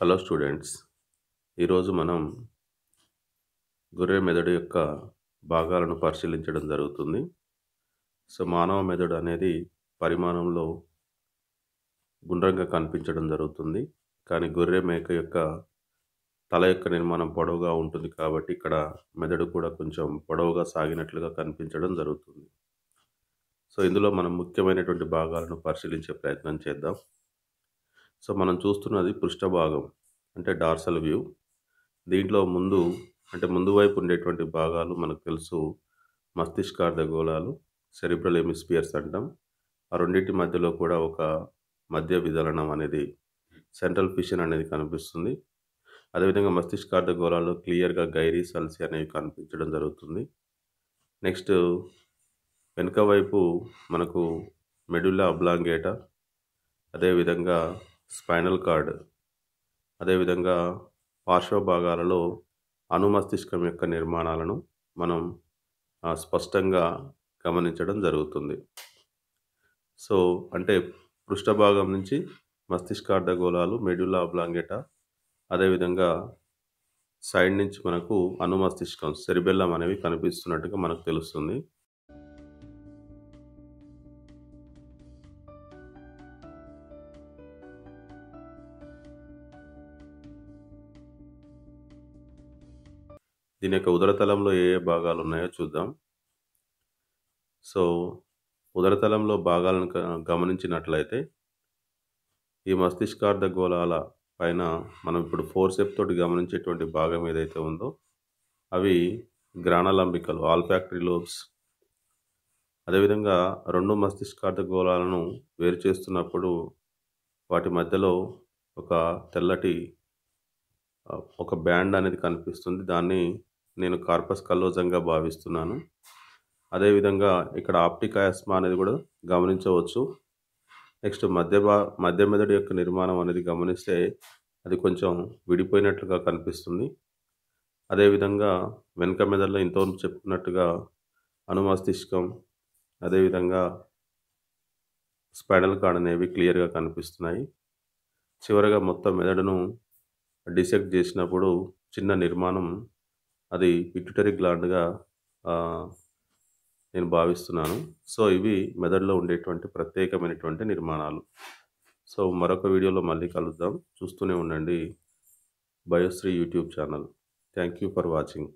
hello students ఈరోజు మనం గొర్రె మెదడు యొక్క భాగాలను పరిశీలించడం జరుగుతుంది సో మానవ మెదడు అనేది పరిమాణంలో గుండ్రంగా కనిపించడం జరుగుతుంది కానీ గొర్రె మేక యొక్క తల యొక్క నిర్మాణం పొడవుగా ఉంటుంది కాబట్టి ఇక్కడ మెదడు కూడా కొంచెం పొడవుగా సాగినట్లుగా కనిపించడం జరుగుతుంది సో ఇందులో మనం ముఖ్యమైనటువంటి భాగాలను పరిశీలించే ప్రయత్నం చేద్దాం సో మనం చూస్తున్నది పృష్ఠభాగం భాగం అంటే డార్సల్ వ్యూ దీంట్లో ముందు అంటే ముందు వైపు ఉండేటువంటి భాగాలు మనకు తెలుసు మస్తిష్కార్ధ గోళాలు సెరిబ్రల్ ఎమిస్పియర్స్ అంటాం ఆ రెండింటి మధ్యలో కూడా ఒక మధ్య విదలనం అనేది సెంట్రల్ ఫిషన్ అనేది కనిపిస్తుంది అదేవిధంగా మస్తిష్కార్ధ గోళాలు క్లియర్గా గైరీ సల్సి అనేవి కనిపించడం జరుగుతుంది నెక్స్ట్ వెనుక వైపు మనకు మెడుల్లా అబ్లాంగేట అదేవిధంగా స్పైనల్ కార్డ్ అదేవిధంగా పార్శ్వ భాగాలలో అనుమస్తిష్కం యొక్క నిర్మాణాలను మనం స్పష్టంగా గమనించడం జరుగుతుంది సో అంటే పృష్ఠభాగం నుంచి మస్తిష్కార్ధ గోళాలు మెడ్యులా బ్లాంగెటా అదేవిధంగా సైడ్ నుంచి మనకు అనుమస్తిష్కం సెరిబెల్లం అనేవి కనిపిస్తున్నట్టుగా మనకు తెలుస్తుంది దీని యొక్క ఉదరతలంలో ఏ ఏ భాగాలు ఉన్నాయో చూద్దాం సో ఉదరతలంలో భాగాలను గమనించినట్లయితే ఈ మస్తిష్కార్ధ గోళాల పైన మనం ఇప్పుడు ఫోర్సెప్ తోటి గమనించేటువంటి భాగం ఏదైతే ఉందో అవి గ్రాణలంబికలు ఆల్ఫాక్టరీ లోబ్స్ అదేవిధంగా రెండు మస్తిష్కార్ధ గోళాలను వేరు చేస్తున్నప్పుడు వాటి మధ్యలో ఒక తెల్లటి ఒక బ్యాండ్ అనేది కనిపిస్తుంది దాన్ని నేను కార్పస్ కల్లోజంగా భావిస్తున్నాను అదేవిధంగా ఇక్కడ ఆప్టిక్ ఆస్మా అనేది కూడా గమనించవచ్చు నెక్స్ట్ మధ్య మధ్య మెదడు యొక్క నిర్మాణం అనేది గమనిస్తే అది కొంచెం విడిపోయినట్లుగా కనిపిస్తుంది అదేవిధంగా వెనుక మెదడులో ఇంతవరకు చెప్పుకున్నట్టుగా అనుమస్తిష్కం అదేవిధంగా స్పైనల్ కార్డ్ అనేవి క్లియర్గా కనిపిస్తున్నాయి చివరిగా మొత్తం మెదడును డిసెక్ట్ చేసినప్పుడు చిన్న నిర్మాణం అది పిట్యుటరీ గ్లాండ్గా నేను భావిస్తున్నాను సో ఇవి మెదడులో ఉండేటువంటి ప్రత్యేకమైనటువంటి నిర్మాణాలు సో మరొక వీడియోలో మళ్ళీ కలుద్దాం చూస్తూనే ఉండండి బయోశ్రీ YouTube channel thank you for watching